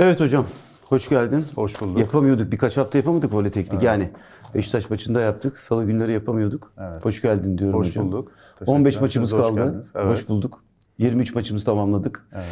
Evet hocam. Hoş geldin. Hoş bulduk. Yapamıyorduk. Birkaç hafta yapamadık voley teknik. Evet. Yani Beşiktaş maçında yaptık. Salı günleri yapamıyorduk. Evet. Hoş geldin diyorum hoş hocam. Hoş bulduk. 15 maçımız kaldı. Hoş bulduk. 23 maçımızı tamamladık. Evet.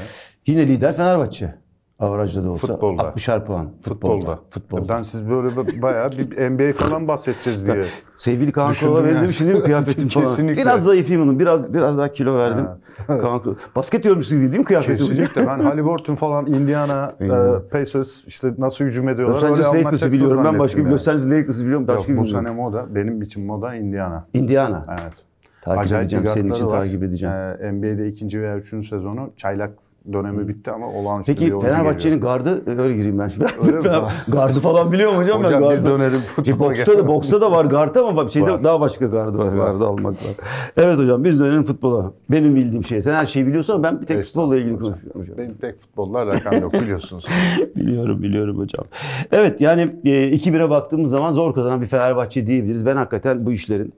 Yine lider Fenerbahçe. Avrajda da olsa Futbolda. 60'ar puan. Futbolda. Futbolda. Futbolda. Ben siz böyle bayağı bir NBA falan bahsedeceğiz diye. Sevgili Kaan Kural'a benzedim şimdi mi kıyafetim falan? Kesinlikle. Biraz zayıfayım onun. Biraz biraz daha kilo verdim. Kaan Basket yormuş gibi değil mi kıyafetim? Kesinlikle. ben Haliburton falan Indiana e, Pacers işte nasıl hücum ediyorlar. Los Angeles Lakers'ı biliyorum ben başka bir Los Angeles Lakers'ı biliyorum başka bir Bu sene moda. Benim için moda Indiana. Indiana. Evet. Takip Acayip edeceğim. Senin için var. takip edeceğim. Ee, NBA'de ikinci veya üçüncü sezonu çaylak dönemi bitti ama olan Peki, bir oyuncu Fenerbahçe'nin gardı e, öyle gireyim ben şimdi. Öyle mi? gardı falan biliyor mu hocam? Hocam ben biz gardı. dönelim şey, futbola. Boksta da, boksta da var gardı ama şeyde var. daha başka gardı var. Gardı almak var. Evet hocam biz dönelim futbola. Benim bildiğim şey. Sen her şeyi biliyorsun ama ben bir tek evet, futbolla ilgili hocam. konuşuyorum hocam. Benim tek futbolla alakam yok biliyorsunuz. biliyorum biliyorum hocam. Evet yani 2-1'e baktığımız zaman zor kazanan bir Fenerbahçe diyebiliriz. Ben hakikaten bu işlerin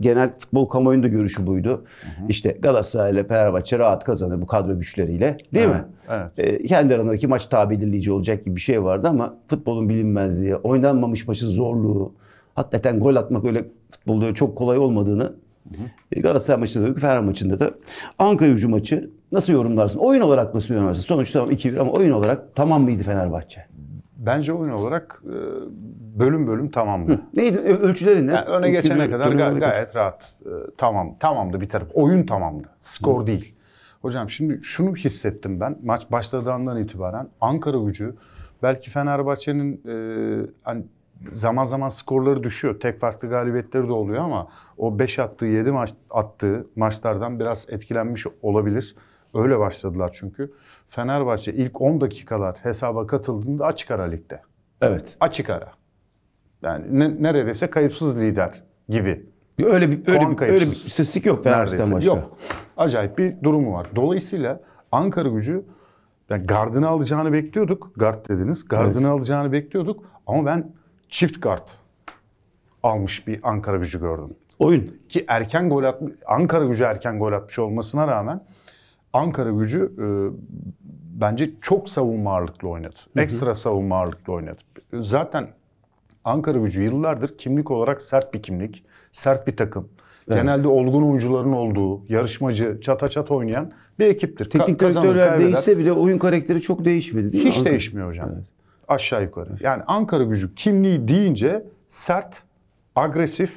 genel futbol kamuoyunda görüşü buydu. Hı hı. İşte Galatasaray ile Fenerbahçe rahat kazanır bu kadro güçleriyle. Değil evet, mi? Evet. E, kendi aralarındaki maç tabirleyici olacak gibi bir şey vardı ama futbolun bilinmezliği, oynanmamış maçın zorluğu, hakikaten gol atmak öyle futbolda çok kolay olmadığını hı hı. E, Galatasaray maçında da Fenerbahçe maçında da Ankara gücü maçı nasıl yorumlarsın? Oyun olarak nasıl yorumlarsın? Sonuç tamam 2-1 ama oyun olarak tamam mıydı Fenerbahçe? bence oyun olarak e, bölüm bölüm tamamdı. Hı. Neydi ölçüleri ne? Yani öne geçene kadar ga- gayet rahat. E, tamam, tamamdı bir taraf. Oyun tamamdı. Skor Hı. değil. Hocam şimdi şunu hissettim ben maç başladığından itibaren Ankara gücü belki Fenerbahçe'nin e, hani zaman zaman skorları düşüyor. Tek farklı galibiyetleri de oluyor ama o 5 attığı 7 maç attığı maçlardan biraz etkilenmiş olabilir. Öyle başladılar çünkü. Fenerbahçe ilk 10 dakikalar hesaba katıldığında açık ara ligde. Evet. Açık ara. Yani ne, neredeyse kayıpsız lider gibi. Öyle bir öyle bir, kayıpsız. öyle bir istatistik yok Fenerbahçe'den başka. Yok. Acayip bir durumu var. Dolayısıyla Ankara gücü yani gardını alacağını bekliyorduk. Gard dediniz. Gardını evet. alacağını bekliyorduk. Ama ben çift gard almış bir Ankara gücü gördüm. Oyun. Ki erken gol atmış, Ankara gücü erken gol atmış olmasına rağmen Ankara gücü e, bence çok savunma ağırlıklı oynadı. Ekstra savunma ağırlıklı oynadı. Zaten Ankara gücü yıllardır kimlik olarak sert bir kimlik, sert bir takım. Evet. Genelde olgun oyuncuların olduğu, yarışmacı, çata çat oynayan bir ekiptir. Teknik Ka- direktörler değişse bile oyun karakteri çok değişmedi değil mi? Hiç Ankara. değişmiyor hocam. Evet. Aşağı yukarı. Yani Ankara gücü kimliği deyince sert, agresif,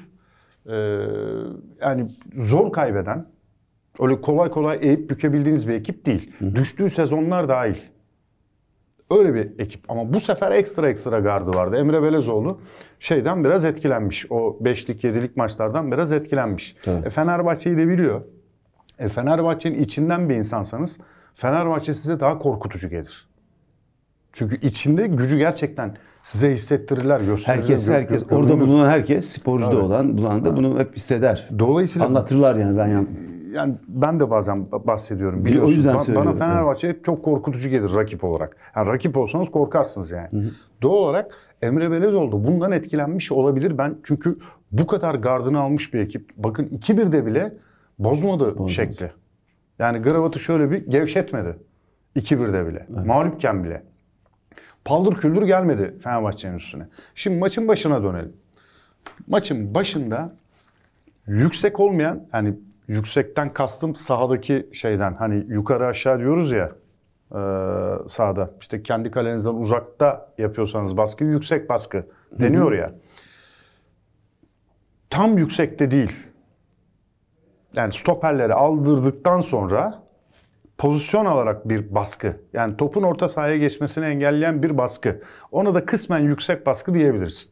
e, yani zor kaybeden, öyle kolay kolay eğip bükebildiğiniz bir ekip değil. Hı. Düştüğü sezonlar dahil. Öyle bir ekip ama bu sefer ekstra ekstra gardı vardı. Emre Belezoğlu şeyden biraz etkilenmiş. O 5'lik 7'lik maçlardan biraz etkilenmiş. E, Fenerbahçe'yi de biliyor. E, Fenerbahçe'nin içinden bir insansanız Fenerbahçe size daha korkutucu gelir. Çünkü içinde gücü gerçekten size hissettirirler, gösterirler. Herkes, gö- herkes. Gö- orada bulunan herkes, sporcu da evet. olan, bulan da bunu hep hisseder. Dolayısıyla... Anlatırlar yani ben e, yani yani ben de bazen bahsediyorum biliyorsun. O yüzden ba- bana Fenerbahçe hep çok korkutucu gelir rakip olarak. Yani rakip olsanız korkarsınız yani. Hı hı. Doğal olarak Emre Belezoğlu bundan etkilenmiş olabilir. Ben çünkü bu kadar gardını almış bir ekip. Bakın 2-1'de bile bozmadı Olmaz. şekli. Yani gravatı şöyle bir gevşetmedi. 2-1'de bile. Evet. Mağlupken bile. Paldır küldür gelmedi Fenerbahçe'nin üstüne. Şimdi maçın başına dönelim. Maçın başında yüksek olmayan yani Yüksekten kastım sahadaki şeyden hani yukarı aşağı diyoruz ya e, sahada. İşte kendi kalenizden uzakta yapıyorsanız baskı yüksek baskı deniyor Hı-hı. ya. Tam yüksekte değil. Yani stoperleri aldırdıktan sonra pozisyon alarak bir baskı. Yani topun orta sahaya geçmesini engelleyen bir baskı. Ona da kısmen yüksek baskı diyebilirsin.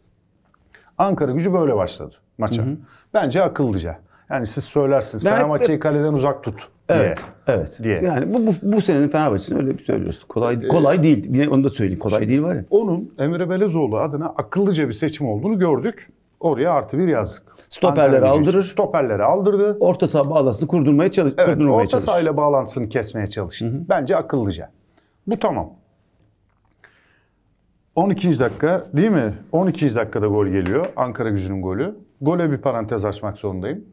Ankara gücü böyle başladı maça. Hı hı. Bence akıllıca. Yani siz söylersiniz. Ben, Fenerbahçe'yi kaleden uzak tut. Evet. Diye. Evet. Diye. Yani bu, bu, bu senenin Fenerbahçe'sini öyle bir söylüyorsun. Kolay kolay ee, değil. Bir onu da söyleyeyim. Kolay şimdi, değil var ya. Onun Emre Belezoğlu adına akıllıca bir seçim olduğunu gördük. Oraya artı bir yazdık. Stoperleri aldırır. Stoperleri aldırdı. Orta saha bağlantısını kurdurmaya çalış. Evet, kurdurmaya orta sahayla bağlantısını kesmeye çalıştı. Hı hı. Bence akıllıca. Bu tamam. 12. dakika değil mi? 12. dakikada gol geliyor. Ankara gücünün golü. Gole bir parantez açmak zorundayım.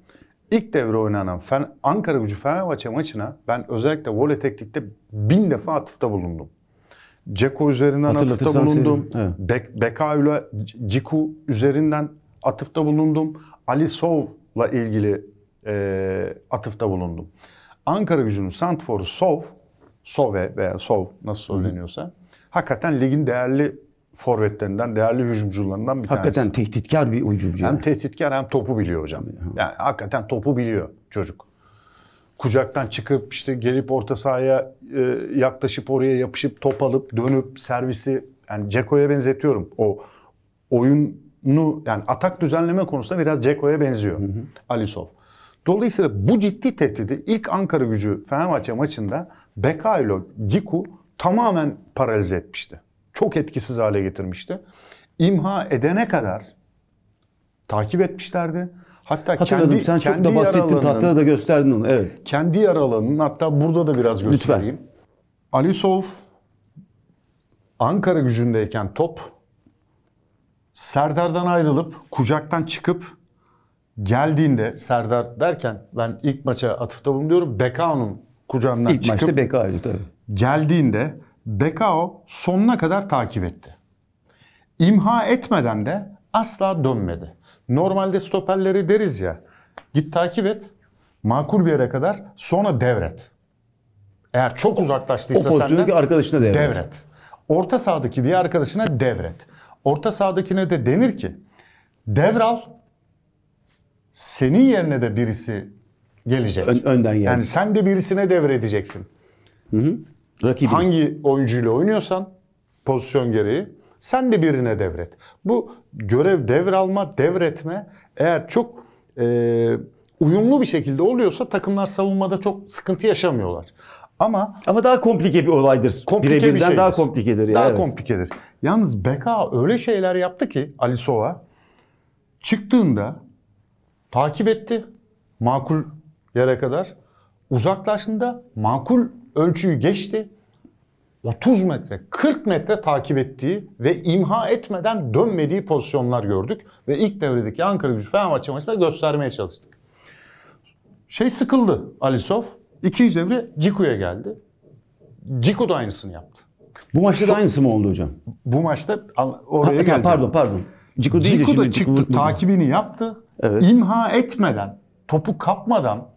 İlk devre oynanan Fen Ankara gücü Fenerbahçe maçına ben özellikle voley teknikte bin defa atıfta bulundum. Ceko üzerinden atıfta bulundum. Evet. Bek, Ciku üzerinden atıfta bulundum. Ali Sov'la ilgili e, atıfta bulundum. Ankara gücünün Santfor'u Sov, Sove veya Sov nasıl söyleniyorsa hakikaten ligin değerli forvetlerinden, değerli hücumcularından bir hakikaten tanesi. Hakikaten tehditkar bir hücumcu. Hem tehditkar hem topu biliyor hocam. Yani hakikaten topu biliyor çocuk. Kucaktan çıkıp işte gelip orta sahaya e, yaklaşıp oraya yapışıp top alıp dönüp servisi yani Ceko'ya benzetiyorum. O oyunu yani atak düzenleme konusunda biraz Ceko'ya benziyor hı hı. Alisov. Dolayısıyla bu ciddi tehdidi ilk Ankara gücü Fenerbahçe maçında Beka Ciku tamamen paralize etmişti çok etkisiz hale getirmişti. İmha edene kadar takip etmişlerdi. Hatta Hatırladım kendi, sen kendi çok da bahsettin tahtada da gösterdin onu. Evet. Kendi yaralanının hatta burada da biraz göstereyim. Lütfen. Alisov Ankara gücündeyken top Serdar'dan ayrılıp kucaktan çıkıp geldiğinde Serdar derken ben ilk maça atıfta bulunuyorum. Bekao'nun kucağından ilk çıkıp maçta Bekao'ydu tabii. Geldiğinde Bekao sonuna kadar takip etti. İmha etmeden de asla dönmedi. Normalde stoperleri deriz ya git takip et makul bir yere kadar sonra devret. Eğer çok uzaklaştıysa o senden arkadaşına devret. devret. Orta sahadaki bir arkadaşına devret. Orta sahadakine de denir ki devral senin yerine de birisi gelecek. Ö önden gelsin. Yani sen de birisine devredeceksin. Hı hı. Rakibin. Hangi oyuncuyla oynuyorsan pozisyon gereği sen de birine devret. Bu görev devralma, devretme eğer çok e, uyumlu bir şekilde oluyorsa takımlar savunmada çok sıkıntı yaşamıyorlar. Ama ama daha komplike bir olaydır. Komplike Birebirden bir şeydir. daha komplikedir. Daha evet. komplikedir. Yalnız Beka öyle şeyler yaptı ki Ali Sova çıktığında takip etti makul yere kadar. Uzaklaştığında makul ölçüyü geçti. 30 metre, 40 metre takip ettiği ve imha etmeden dönmediği pozisyonlar gördük. Ve ilk devredeki Ankara gücü Fenerbahçe maçında göstermeye çalıştık. Şey sıkıldı Alisov. 200 devre Ciku'ya geldi. Ciku da aynısını yaptı. Bu maçta da aynısı mı oldu hocam? Bu maçta oraya ha, geleceğim. Pardon pardon. Ciku, Ciku da şimdi, çıktı Ciku, takibini yaptı. Evet. İmha etmeden, topu kapmadan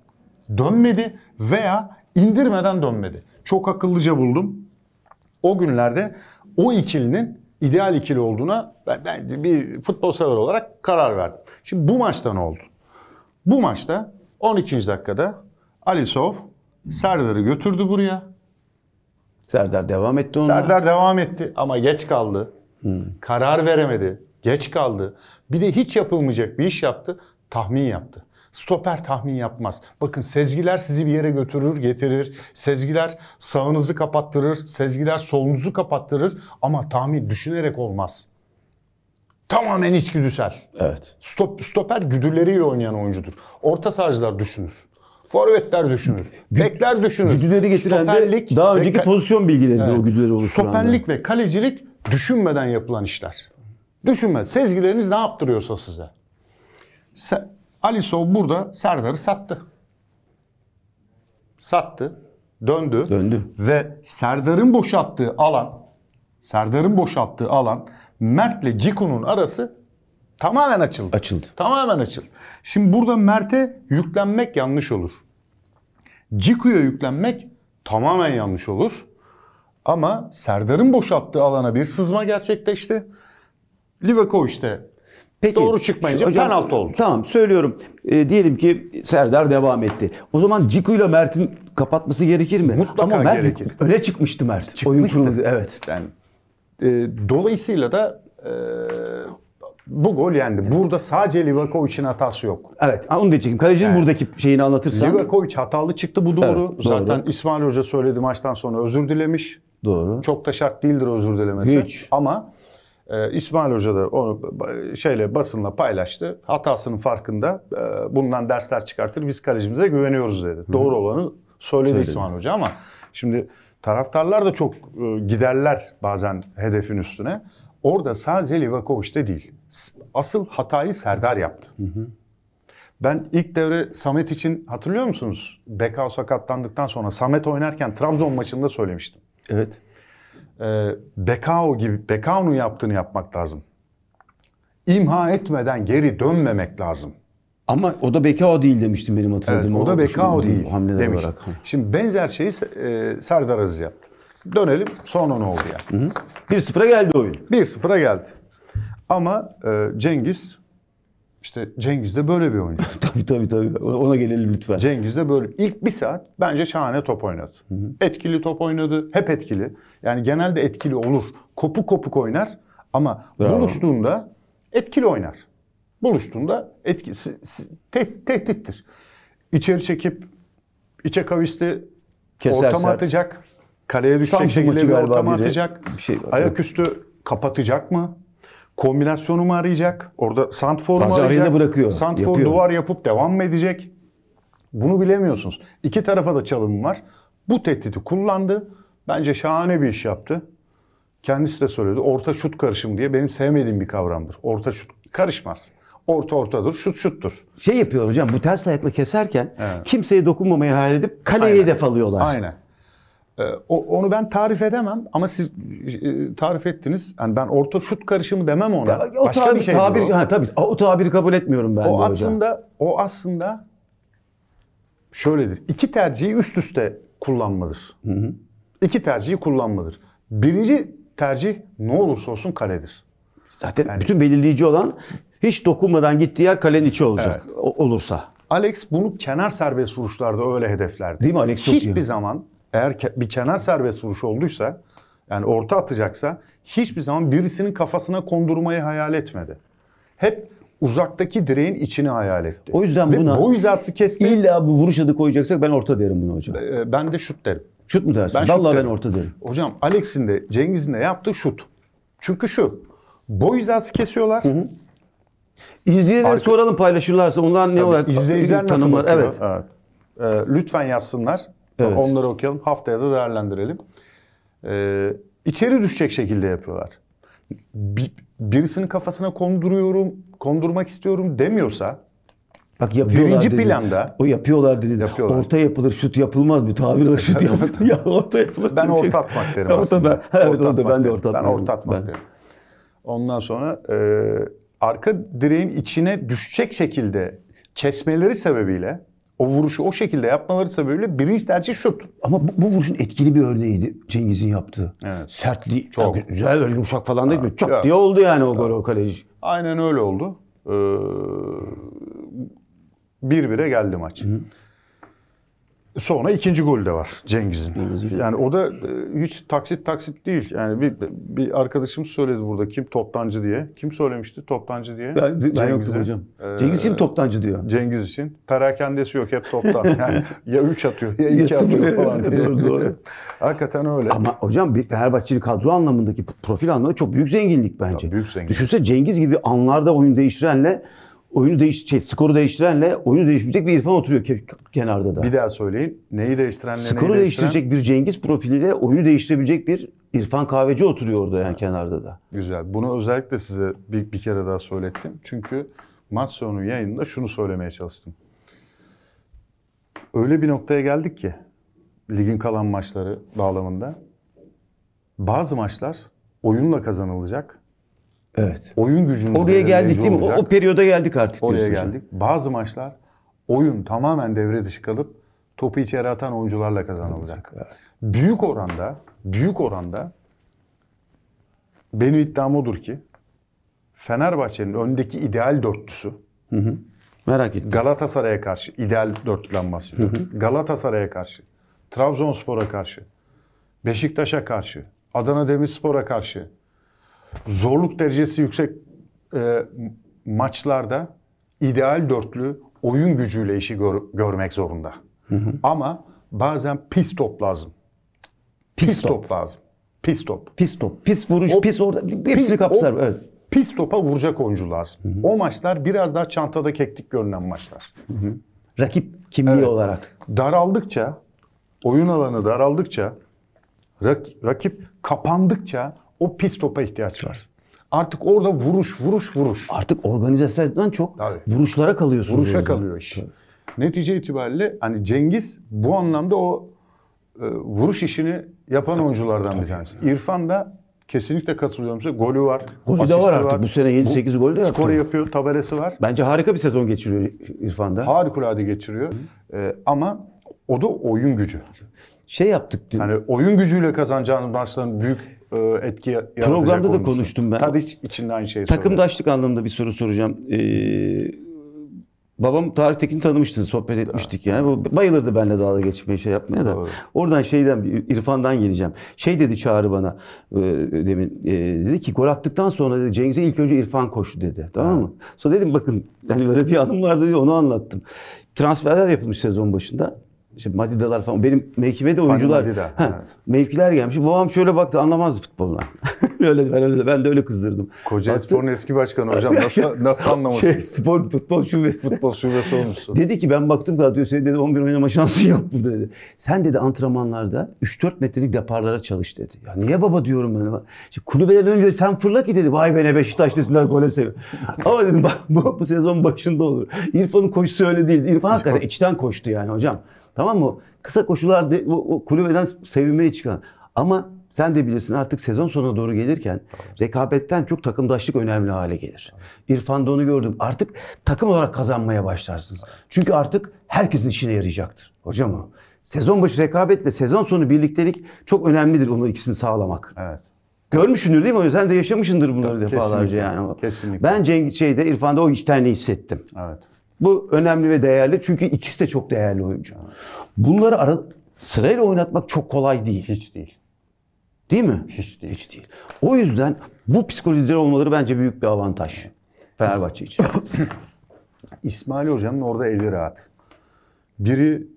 dönmedi veya indirmeden dönmedi. Çok akıllıca buldum. O günlerde o ikilinin ideal ikili olduğuna ben, ben bir futbol sever olarak karar verdim. Şimdi bu maçta ne oldu? Bu maçta 12. dakikada Alisov Serdar'ı götürdü buraya. Serdar devam etti onu. Serdar devam etti ama geç kaldı. Hmm. Karar veremedi. Geç kaldı. Bir de hiç yapılmayacak bir iş yaptı. Tahmin yaptı. Stoper tahmin yapmaz. Bakın sezgiler sizi bir yere götürür, getirir. Sezgiler sağınızı kapattırır, sezgiler solunuzu kapattırır ama tahmin düşünerek olmaz. Tamamen içgüdüsel. Evet. Stop, stoper güdüleriyle oynayan oyuncudur. Orta sahacılar düşünür. Forvetler düşünür. Bekler düşünür. Güdüleri getiren de daha önceki pozisyon bilgileridir evet. o güdüleri oluşturan. Stoperlik ve kalecilik düşünmeden yapılan işler. Düşünme. Sezgileriniz ne yaptırıyorsa size. Sen, Alisov burada Serdar'ı sattı. Sattı, döndü. Döndü. Ve Serdar'ın boşalttığı alan, Serdar'ın boşalttığı alan Mert'le Ciku'nun arası tamamen açıldı. Açıldı. Tamamen açıldı. Şimdi burada Mert'e yüklenmek yanlış olur. Ciku'ya yüklenmek tamamen yanlış olur. Ama Serdar'ın boşalttığı alana bir sızma gerçekleşti. Livakovic işte. Peki, Doğru çıkmayınca hocam, penaltı oldu. Tamam söylüyorum. E, diyelim ki Serdar devam etti. O zaman Ciku ile Mert'in kapatması gerekir mi? Mutlaka Ama Mert gerekir. öne çıkmıştı Mert. Çıkmıştı. Oyun kurulu, evet. Yani, e, dolayısıyla da e, bu gol yendi. Burada sadece Livakovic'in hatası yok. Evet. Onu diyeceğim. Kalecinin yani, buradaki şeyini anlatırsan. Livakovic hatalı çıktı. Bu doğru. Evet, doğru. Zaten İsmail Hoca söyledi maçtan sonra özür dilemiş. Doğru. Çok da şart değildir özür dilemesi. Hiç. Ama ee, İsmail Hoca da onu şeyle basınla paylaştı. Hatasının farkında. E, bundan dersler çıkartır. Biz kalecimize güveniyoruz dedi. Hı. Doğru olanı söyledi, söyledi İsmail Hoca ama şimdi taraftarlar da çok e, giderler bazen hedefin üstüne. Orada sadece Livakovic'te değil. Asıl hatayı Serdar yaptı. Hı hı. Ben ilk devre Samet için hatırlıyor musunuz? Bekao sakatlandıktan sonra Samet oynarken Trabzon maçında söylemiştim. Evet e, Bekao gibi Bekao'nun yaptığını yapmak lazım. İmha etmeden geri dönmemek lazım. Ama o da Bekao değil demiştim benim hatırladığım. Evet, o da Bekao değil demiş. Şimdi benzer şeyi e, Serdar Aziz yaptı. Dönelim sonra ne oldu yani? 1-0'a geldi oyun. 1-0'a geldi. Ama e, Cengiz işte Cengiz de böyle bir oyuncu. tabii tabii tabii. Ona gelelim lütfen. Cengiz de böyle. İlk bir saat bence şahane top oynadı. Hı hı. Etkili top oynadı. Hep etkili. Yani genelde etkili olur. Kopuk kopuk oynar. Ama Bravo. buluştuğunda etkili oynar. Buluştuğunda etki, te, tehdittir. İçeri çekip içe kavisli Keser ortama sert. atacak. Kaleye düşecek Samsun şekilde bir ortama biri. atacak. Bir şey Ayaküstü kapatacak mı? Kombinasyonu mu arayacak? Orada santfor mu arayacak? da bırakıyor. Santfor duvar yapıp devam mı edecek? Bunu bilemiyorsunuz. İki tarafa da çalım var. Bu tehdidi kullandı. Bence şahane bir iş yaptı. Kendisi de söyledi. Orta şut karışım diye benim sevmediğim bir kavramdır. Orta şut karışmaz orta ortadır, şut şuttur. Şey yapıyor hocam bu ters ayakla keserken evet. kimseye dokunmamayı hayal edip kaleyi Aynen. hedef alıyorlar. Aynen. Ee, onu ben tarif edemem ama siz e, tarif ettiniz. Yani ben orta şut karışımı demem ona. Ya, o Başka tabir, bir şey. Tabir, o. Ha, tabii o tabiri kabul etmiyorum ben. O aslında hocam. o aslında şöyledir. İki tercihi üst üste kullanmadır. İki tercihi kullanmadır. Birinci tercih ne olursa olsun kaledir. Zaten yani, bütün belirleyici olan hiç dokunmadan gittiği yer kalenin içi olacak evet. olursa. Alex bunu kenar serbest vuruşlarda öyle hedeflerdi. Değil mi Alex? Hiçbir zaman eğer ke- bir kenar serbest vuruş olduysa yani orta atacaksa hiçbir zaman birisinin kafasına kondurmayı hayal etmedi. Hep uzaktaki direğin içini hayal etti. O yüzden Ve buna boy hizası kesti. İlla bu vuruş adı koyacaksak ben orta derim bunu hocam. E, ben de şut derim. Şut mu dersin? Ben şut Vallahi ben derim. orta derim. Hocam Alex'in de Cengiz'in de yaptığı şut. Çünkü şu. Boy hizası kesiyorlar. Hı hı. İzleyicilere soralım paylaşırlarsa onlar ne Tabii olarak izleyiciler nasıl tanımlar? bakıyor? Evet. Evet. Ee, lütfen yazsınlar. Evet. Onları okuyalım. Haftaya da değerlendirelim. Ee, içeri düşecek şekilde yapıyorlar. Bir, birisinin kafasına konduruyorum, kondurmak istiyorum demiyorsa Bak yapıyorlar Birinci dedi. planda. O yapıyorlar dedi. Yapıyorlar. Orta yapılır, şut yapılmaz bir tabirle şut yapılır. ya orta yapılır. Ben orta atmak derim orta aslında. Ben, evet, orta ben de orta atmak. Ben orta atmak ben. derim. Ondan sonra e, arka direğin içine düşecek şekilde kesmeleri sebebiyle o vuruşu o şekilde yapmaları sebebiyle birinci tercih şut. Ama bu, bu vuruşun etkili bir örneğiydi Cengiz'in yaptığı. Evet. Sertliği. Çok. Yani güzel böyle yumuşak falan da gibi Çok ya. diye oldu yani o gol o kaleci. Aynen öyle oldu. Ee, bir bire geldi maç. Hı. Sonra ikinci gol de var Cengiz'in. yani o da e, hiç taksit taksit değil. Yani bir, bir arkadaşım söyledi burada kim toptancı diye. Kim söylemişti toptancı diye? Ben, ben yoktum hocam. Ee, Cengiz için toptancı diyor. Cengiz için. Perakendesi yok hep toptan. Yani ya 3 atıyor ya 2 atıyor falan. doğru doğru. Hakikaten öyle. Ama hocam bir Fenerbahçeli kadro anlamındaki profil anlamında çok büyük zenginlik bence. Ya, büyük zenginlik. Düşünse Cengiz gibi anlarda oyun değiştirenle oyunu değiş şey, skoru değiştirenle oyunu değiştirecek bir İrfan oturuyor kenarda da. Bir daha söyleyin. Neyi değiştirenle Skoru neyi değiştirecek bir Cengiz profiliyle oyunu değiştirebilecek bir İrfan Kahveci oturuyor orada yani kenarda da. Güzel. Bunu özellikle size bir, bir kere daha söylettim. Çünkü maç sonu yayında şunu söylemeye çalıştım. Öyle bir noktaya geldik ki ligin kalan maçları bağlamında bazı maçlar oyunla kazanılacak, Evet. Oyun gücünün Oraya geldik değil mi? O, o periyoda geldik artık Oraya geldik. Hocam. Bazı maçlar oyun tamamen devre dışı kalıp topu içeri atan oyuncularla kazanılacak. Evet. Büyük oranda, büyük oranda benim iddiam odur ki Fenerbahçe'nin öndeki ideal dörtlüsü hı hı. Merak ettim. Galatasaray'a karşı ideal dörtlüden bahsediyorum. Galatasaray'a karşı, Trabzonspor'a karşı, Beşiktaş'a karşı, Adana Demirspor'a karşı, zorluk derecesi yüksek e, maçlarda ideal dörtlü oyun gücüyle işi gör, görmek zorunda. Hı hı. Ama bazen pis top lazım. Pis, pis top. top lazım. Pis top. Pis top. Pis vuruş, o, pis orada hepsini pis, kapsar. O, evet. Pis topa vuracak oyuncu lazım. Hı hı. O maçlar biraz daha çantada keklik görünen maçlar. Hı hı. Rakip kimliği evet. olarak. Daraldıkça, oyun alanı daraldıkça, rak, rakip kapandıkça o pis topa ihtiyaç var. Artık orada vuruş, vuruş, vuruş. Artık organizasyondan çok Tabii. vuruşlara kalıyorsun. Vuruşa diyoruz. kalıyor iş. Netice itibariyle hani Cengiz bu anlamda o e, vuruş işini yapan tabii, oyunculardan tabii. bir tanesi. İrfan da kesinlikle katılıyorum size. Golü var. Golü de var artık. Var. Bu sene 7-8 golü de yaptı. Skoru yapıyor, tabelesi var. Bence harika bir sezon geçiriyor İrfan da. Harikulade geçiriyor. Hı. E, ama o da oyun gücü. Şey yaptık. Dün. Hani oyun gücüyle kazanacağınız maçların büyük e, etki yaratacak Programda da konuştum ben. Tabii içinde aynı şeyi Takımdaşlık soruyorum. anlamında bir soru soracağım. Ee, babam Tarık Tekin tanımıştın, sohbet etmiştik evet. yani. Bayılırdı benle dalga geçmeye, şey yapmaya da. Doğru. Oradan şeyden, İrfan'dan geleceğim. Şey dedi Çağrı bana e, demin. E, dedi ki gol attıktan sonra dedi, Cengiz'e ilk önce İrfan koştu dedi. Tamam mı? Evet. Sonra dedim bakın yani böyle bir anım vardı diye onu anlattım. Transferler yapılmış sezon başında işte Madida'lar falan. Benim mevkime de oyuncular. Madida. Ha, evet. Mevkiler gelmiş. Babam şöyle baktı anlamazdı futboldan. öyle ben öyle ben de öyle kızdırdım. Kocaeli Spor'un eski başkanı hocam nasıl nasıl anlamasın? Şey, spor futbol şubesi. Futbol şubesi olmuşsun. Dedi ki ben baktım kadroya seni dedi 11 oynama şansın yok burada dedi. Sen dedi antrenmanlarda 3-4 metrelik deparlara çalış dedi. Ya niye baba diyorum ben. Şimdi kulübeden önce sen fırla ki dedi. Vay be ne Beşiktaş desinler gole seviyor. Ama dedim bak bu, bu sezon başında olur. İrfan'ın koşusu öyle değil. İrfan hakikaten içten koştu yani hocam. Tamam mı? Kısa koşular o, o kulübeden sevinmeye çıkan. Ama sen de bilirsin artık sezon sonuna doğru gelirken rekabetten çok takımdaşlık önemli hale gelir. İrfan da onu gördüm. Artık takım olarak kazanmaya başlarsınız. Çünkü artık herkesin işine yarayacaktır. Hocam o. Sezon başı rekabetle sezon sonu birliktelik çok önemlidir onu ikisini sağlamak. Evet. Görmüşsündür değil mi? Sen de yaşamışsındır bunları defalarca yani. Kesinlikle. Ben cengiz şeyde İrfan'da o içtenliği hissettim. Evet. Bu önemli ve değerli çünkü ikisi de çok değerli oyuncu. Bunları ara, sırayla oynatmak çok kolay değil. Hiç değil. Değil mi? Hiç değil. Hiç değil. O yüzden bu psikolojiler olmaları bence büyük bir avantaj Fenerbahçe için. İsmail Hoca'nın orada eli rahat. Biri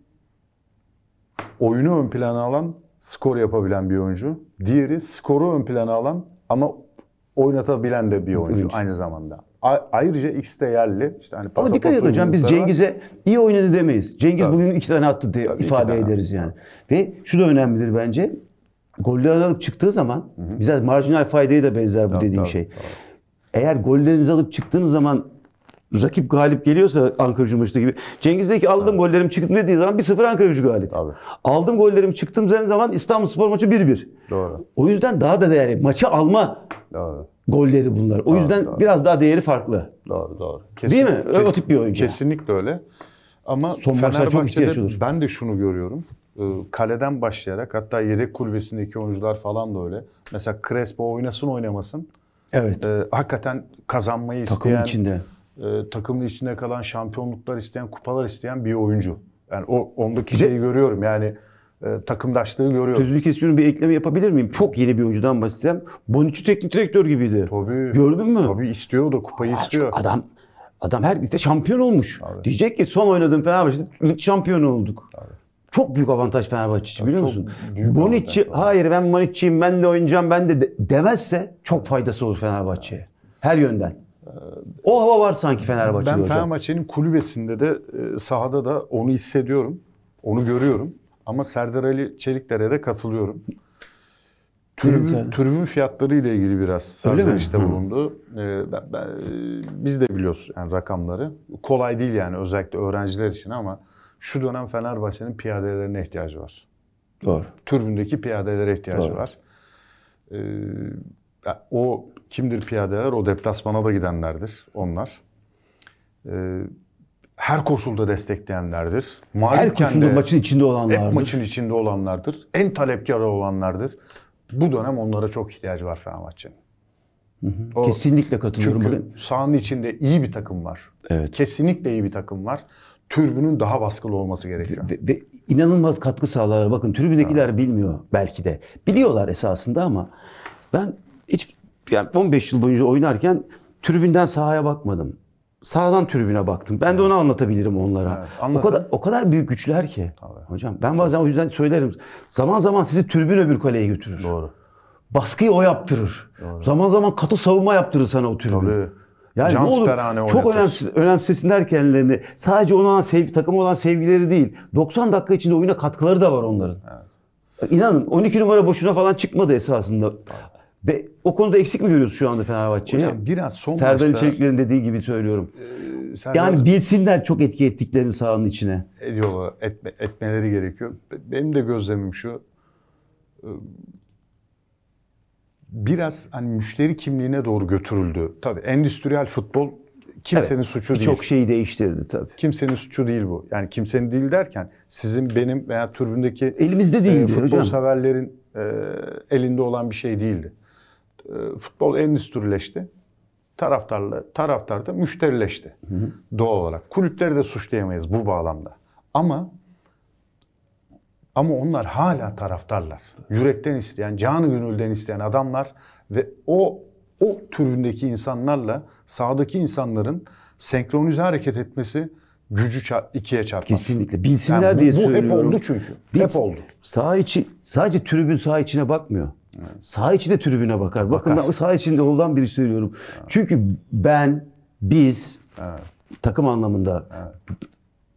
oyunu ön plana alan, skor yapabilen bir oyuncu. Diğeri skoru ön plana alan ama oynatabilen de bir oyuncu. aynı zamanda ayrıca X değerli. İşte hani Ama dikkat et hocam biz Cengiz'e iyi oynadı demeyiz. Cengiz tabii. bugün iki tane attı diye tabii ifade tane. ederiz yani. Ve şu da önemlidir bence. Goller alıp çıktığı zaman hı bize marjinal faydayı da benzer bu dediğim tabii, şey. Tabii. Eğer gollerinizi alıp çıktığınız zaman rakip galip geliyorsa Ankara Cumhuriyeti gibi. Cengiz dedi ki aldım evet. gollerim çıktı dediği zaman 1-0 Ankara Gücü galip. Abi. Aldım gollerim çıktığım zaman İstanbul Spor maçı 1-1. Doğru. O yüzden daha da değerli. Maçı alma Doğru golleri bunlar. O doğru, yüzden doğru. biraz daha değeri farklı. Doğru doğru. Kesin, Değil mi? Kesin, o tip bir oyuncu. Kesinlikle öyle. Ama Son Fenerbahçe'de çok olur. ben de şunu görüyorum. Ee, kaleden başlayarak hatta yedek kulübesindeki oyuncular falan da öyle. Mesela Crespo oynasın oynamasın. Evet. E, hakikaten kazanmayı Takım isteyen, içinde. E, takımın içinde kalan şampiyonluklar isteyen, kupalar isteyen bir oyuncu. Yani o ondaki şeyi görüyorum. Yani e, takımdaşlığı görüyoruz. Sözünü kesiyorum bir ekleme yapabilir miyim? Çok yeni bir oyuncudan bahsedeceğim. Bonucci teknik direktör gibiydi. Tabii. Gördün mü? Tabii istiyor da kupayı Aa, istiyor. Adam adam her ligde şampiyon olmuş. Abi. Diyecek ki son oynadığım Fenerbahçe'de lig şampiyonu olduk. Abi. Çok büyük avantaj Fenerbahçe için biliyor musun? Bonucci hayır ben Bonucci'yim ben de oynayacağım ben de, de demezse çok faydası olur Fenerbahçe'ye. Her yönden. O hava var sanki Fenerbahçe'de Ben Fenerbahçe'nin kulübesinde de e, sahada da onu hissediyorum. Onu görüyorum. Ama Serdar Ali Çelikler'e de katılıyorum. Türbün tribün fiyatları ile ilgili biraz serzenişte bulundu. Ee, ben, ben, biz de biliyoruz yani rakamları. Kolay değil yani özellikle öğrenciler için ama şu dönem Fenerbahçe'nin piyadelerine ihtiyacı var. Doğru. Türbündeki piyadelere ihtiyacı Doğru. var. Ee, o kimdir piyadeler? O deplasmana da gidenlerdir onlar. Ee, her koşulda destekleyenlerdir. Mağlupken her koşulda de, maçın içinde olanlardır. Hep maçın içinde olanlardır. En talepkar olanlardır. Bu dönem onlara çok ihtiyacı var Fenerbahçe'nin. O, Kesinlikle katılıyorum. Çünkü Bakın. sahanın içinde iyi bir takım var. Evet. Kesinlikle iyi bir takım var. Türbünün daha baskılı olması gerekiyor. Ve, ve inanılmaz katkı sağlarlar. Bakın Türbündekiler evet. bilmiyor belki de. Biliyorlar esasında ama ben hiç yani 15 yıl boyunca oynarken tribünden sahaya bakmadım sağdan tribüne baktım. Ben de onu anlatabilirim onlara. Evet, o kadar o kadar büyük güçler ki. Tabii. Hocam ben bazen o yüzden söylerim. Zaman zaman sizi tribün öbür kaleye götürür. Doğru. Baskıyı o yaptırır. Doğru. Zaman zaman katı savunma yaptırır sana o tribün. Tabii. Yani ne olur çok önemsiz, önemsesinler kendilerini. Sadece ona sevgi, takım olan sevgileri değil. 90 dakika içinde oyuna katkıları da var onların. Evet. İnanın 12 numara boşuna falan çıkmadı esasında. Ve o konuda eksik mi görüyoruz şu anda Fenerbahçe'yi? Hocam biraz son Serdar maçta... İçerikler'in dediği gibi söylüyorum. E, Serdar... Yani bilsinler çok etki ettiklerini sahanın içine. Ediyorlar, etme, etmeleri gerekiyor. Benim de gözlemim şu. Ee, biraz hani müşteri kimliğine doğru götürüldü. Tabii endüstriyel futbol kimsenin evet, suçu değil. Çok şeyi değiştirdi tabii. Kimsenin suçu değil bu. Yani kimsenin değil derken sizin, benim veya türbündeki elimizde e, değildi e, futbol hocam. severlerin e, elinde olan bir şey değildi. E, futbol endüstrileşti. Taraftarla, taraftar da müşterileşti hı hı. doğal olarak. Kulüpleri de suçlayamayız bu bağlamda. Ama ama onlar hala taraftarlar. Yürekten isteyen, canı gönülden isteyen adamlar ve o o türündeki insanlarla sağdaki insanların senkronize hareket etmesi gücü çar- ikiye çarpmak Kesinlikle. Binsinler yani bu, diye bu söylüyorum. Bu hep oldu çünkü. Bin, hep oldu. Sağ içi sadece tribün sağ içine bakmıyor. Evet. Sağ içi de tribüne bakar. bakar. Bakın sağ içinde olan biri söylüyorum. Evet. Çünkü ben, biz evet. takım anlamında evet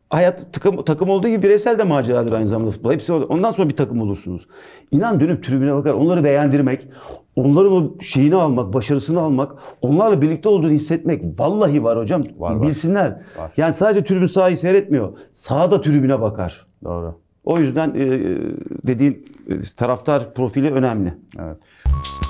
hayat takım, takım olduğu gibi bireysel de maceradır aynı zamanda futbol. Hepsi orada. Ondan sonra bir takım olursunuz. İnan dönüp tribüne bakar. Onları beğendirmek, onların o şeyini almak, başarısını almak, onlarla birlikte olduğunu hissetmek vallahi var hocam. Var, Bilsinler. Var. Yani sadece tribün sahayı seyretmiyor. da tribüne bakar. Doğru. O yüzden e, dediğin e, taraftar profili önemli. Evet.